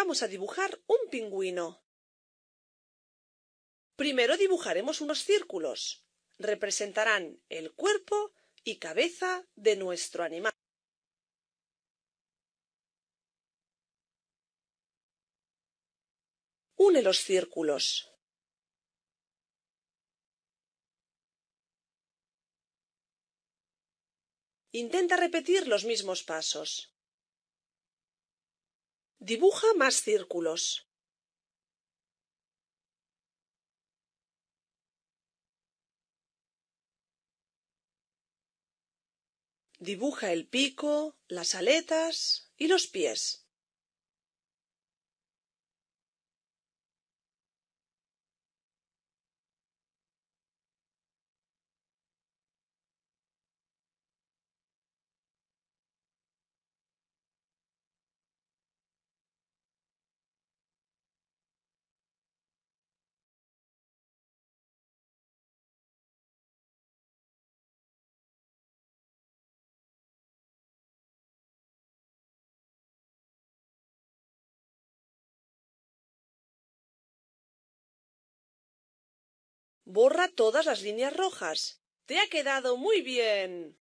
Vamos a dibujar un pingüino. Primero dibujaremos unos círculos. Representarán el cuerpo y cabeza de nuestro animal. Une los círculos. Intenta repetir los mismos pasos. Dibuja más círculos. Dibuja el pico, las aletas y los pies. Borra todas las líneas rojas. Te ha quedado muy bien.